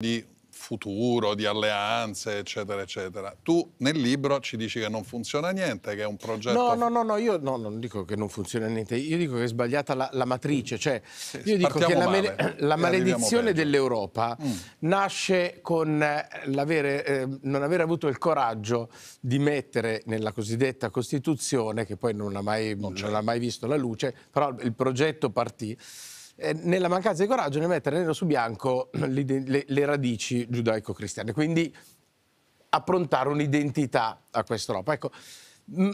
di futuro, di alleanze, eccetera, eccetera. Tu nel libro ci dici che non funziona niente, che è un progetto... No, no, no, no io no, non dico che non funziona niente, io dico che è sbagliata la, la matrice, cioè sì, io dico che la, male, la maledizione dell'Europa mm. nasce con eh, l'avere, eh, non aver avuto il coraggio di mettere nella cosiddetta Costituzione, che poi non ha mai, non non ha mai visto la luce, però il progetto partì, eh, nella mancanza di coraggio nel mettere nero su bianco le, le, le radici giudaico-cristiane, quindi approntare un'identità a quest'Europa. Ecco,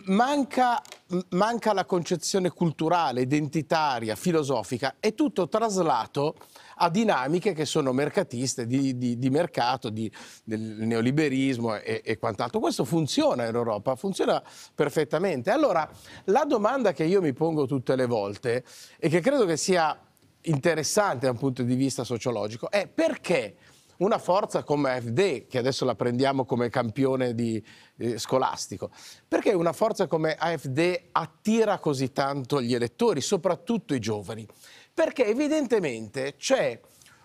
manca, manca la concezione culturale, identitaria, filosofica, è tutto traslato a dinamiche che sono mercatiste, di, di, di mercato, di, del neoliberismo e, e, quant'altro. Questo funziona in Europa, funziona perfettamente. Allora, la domanda che io mi pongo tutte le volte e che credo che sia interessante da un punto di vista sociologico è perché una forza come AfD, che adesso la prendiamo come campione di, eh, scolastico, perché una forza come AfD attira così tanto gli elettori, soprattutto i giovani? Perché evidentemente c'è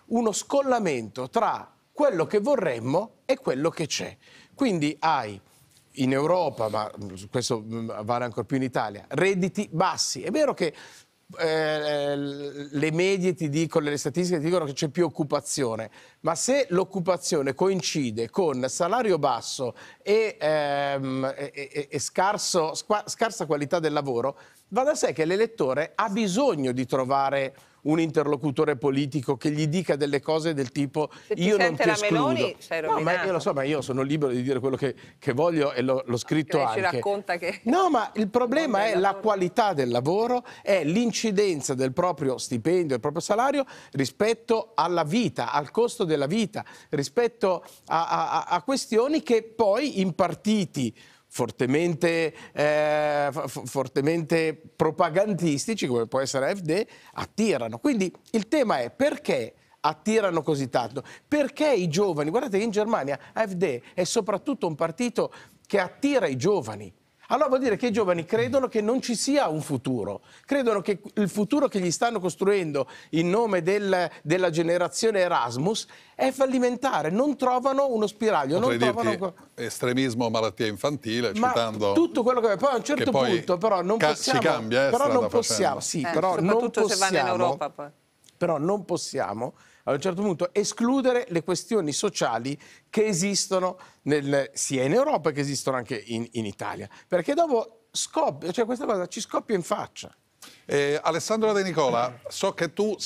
uno scollamento tra quello che vorremmo e quello che c'è. Quindi hai in Europa, ma questo mm, vale ancora più in Italia, redditi bassi. È vero che eh, le medie ti dicono, le statistiche ti dicono che c'è più occupazione, ma se l'occupazione coincide con salario basso e, ehm, e, e scarso, scarsa qualità del lavoro, va da sé che l'elettore ha bisogno di trovare un interlocutore politico che gli dica delle cose del tipo io non ti escludo. Meloni, no, ma io lo so, ma io sono libero di dire quello che, che voglio e l'ho scritto ah, anche. Ci racconta che No, ma il problema è la qualità del lavoro, è l'incidenza del proprio stipendio, del proprio salario rispetto alla vita, al costo della vita, rispetto a, a, a questioni che poi in partiti fortemente, eh, fortemente propagandistici, come può essere AfD, attirano. Quindi il tema è perché attirano così tanto? Perché i giovani, guardate in Germania AfD è soprattutto un partito che attira i giovani, allora vuol dire che i giovani credono che non ci sia un futuro, credono che il futuro che gli stanno costruendo in nome del, della generazione Erasmus è fallimentare, non trovano uno spiraglio. Potrei non trovano... estremismo, malattia infantile, Ma citando... Tutto quello che... Poi a un certo punto però non possiamo... Si cambia, eh, però non facendo. sì, eh, però non possiamo... Soprattutto se vanno in Europa poi però non possiamo a un certo punto escludere le questioni sociali che esistono nel, sia in Europa che esistono anche in, in Italia, perché dopo scoppia, cioè questa cosa ci scoppia in faccia. Eh, Alessandro De Nicola, so che tu...